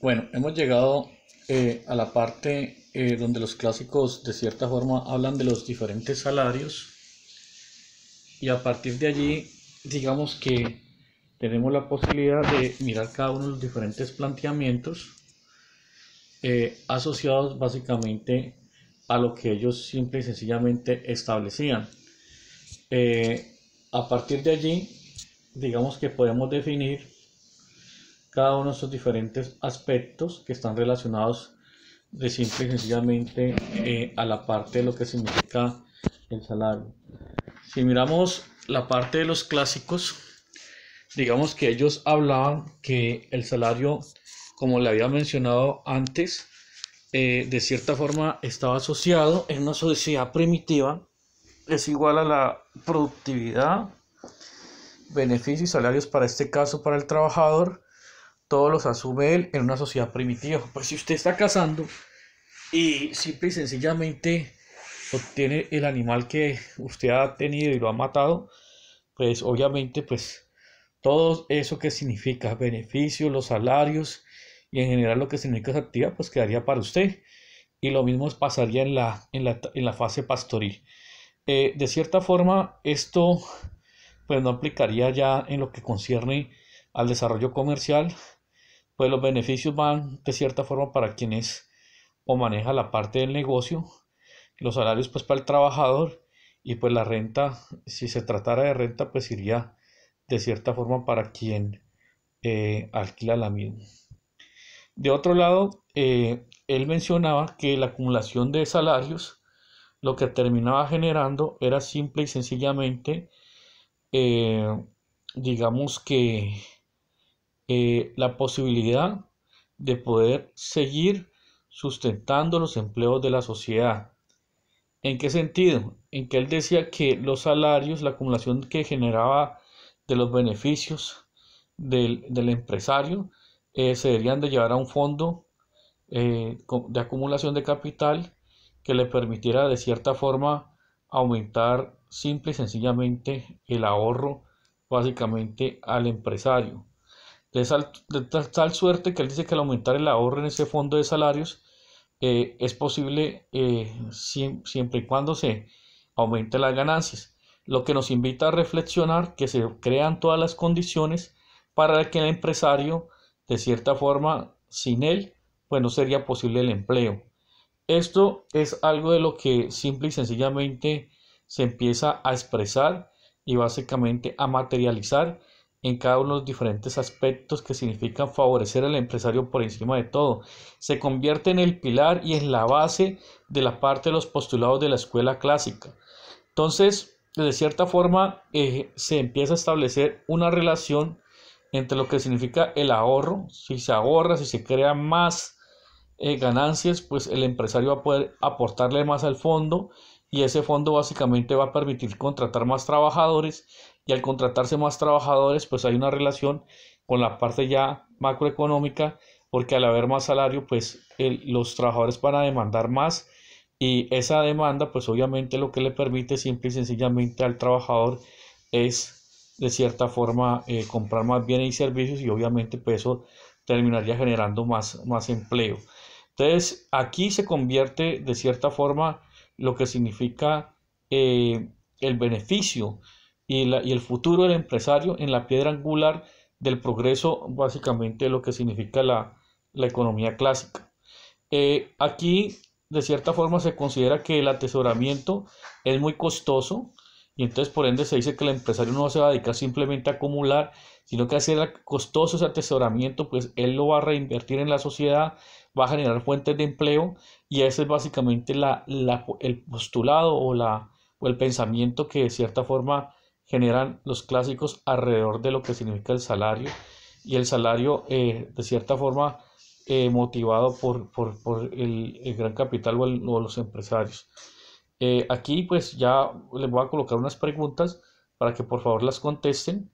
Bueno, hemos llegado eh, a la parte eh, donde los clásicos de cierta forma hablan de los diferentes salarios y a partir de allí digamos que tenemos la posibilidad de mirar cada uno de los diferentes planteamientos eh, asociados básicamente a lo que ellos simple y sencillamente establecían. a partir de allí digamos que podemos definir cada uno de estos diferentes aspectos que están relacionados de simple y sencillamente eh, a la parte de lo que significa el salario. Si miramos la parte de los clásicos, digamos que ellos hablaban que el salario, como le había mencionado antes, eh, de cierta forma estaba asociado en una sociedad primitiva, es igual a la productividad, beneficios y salarios para este caso para el trabajador, todos los asume él en una sociedad primitiva. Pues si usted está cazando y simple y sencillamente obtiene el animal que usted ha tenido y lo ha matado, pues obviamente pues todo eso que significa beneficios, los salarios y en general lo que significa esa actividad pues quedaría para usted y lo mismo pasaría en la, en la, fase pastoril. Eh, de cierta forma esto pues no aplicaría ya en lo que concierne al desarrollo comercial pues los beneficios van de cierta forma para quienes o maneja la parte del negocio, los salarios pues para el trabajador y pues la renta, si se tratara de renta pues iría de cierta forma para quien eh, alquila la misma. De otro lado, eh, él mencionaba que la acumulación de salarios lo que terminaba generando era simple y sencillamente, eh, digamos que eh, la posibilidad de poder seguir sustentando los empleos de la sociedad. ¿En qué sentido? En que él decía que los salarios, la acumulación que generaba de los beneficios del, empresario, eh, se deberían de llevar a un fondo eh, de acumulación de capital que le permitiera de cierta forma aumentar simple y sencillamente el ahorro básicamente al empresario de, tal, suerte que él dice que al aumentar el ahorro en ese fondo de salarios eh, es posible eh, siempre y cuando se aumenten las ganancias, lo que nos invita a reflexionar que se crean todas las condiciones para que el empresario, de cierta forma, sin él, pues no sería posible el empleo. Esto es algo de lo que simple y sencillamente se empieza a expresar y básicamente a materializar en cada uno de los diferentes aspectos que significan favorecer al empresario por encima de todo. Se convierte en el pilar y en la base de la parte de los postulados de la escuela clásica. Entonces, de cierta forma, eh, se empieza a establecer una relación entre lo que significa el ahorro, si se ahorra, si se crea más eh, ganancias, pues el empresario va a poder aportarle más al fondo y ese fondo básicamente va a permitir contratar más trabajadores y al contratarse más trabajadores pues hay una relación con la parte ya macroeconómica porque al haber más salario pues los trabajadores van a demandar más y esa demanda pues obviamente lo que le permite simple y sencillamente al trabajador es de cierta forma eh, comprar más bienes y servicios y obviamente pues eso terminaría generando más, más empleo. Entonces aquí se convierte de cierta forma lo que significa eh, el beneficio y, la, y, el futuro del empresario en la piedra angular del progreso, básicamente lo que significa la, economía clásica. Eh, aquí, de cierta forma, se considera que el atesoramiento es muy costoso y entonces, por ende, se dice que el empresario no se va a dedicar simplemente a acumular, sino que hacer costoso ese atesoramiento, pues él lo va a reinvertir en la sociedad va a generar fuentes de empleo y ese es básicamente la, el postulado o, la, o el pensamiento que de cierta forma generan los clásicos alrededor de lo que significa el salario y el salario eh, de cierta forma eh, motivado por, el, gran capital o, los empresarios. Eh, aquí pues ya les voy a colocar unas preguntas para que por favor las contesten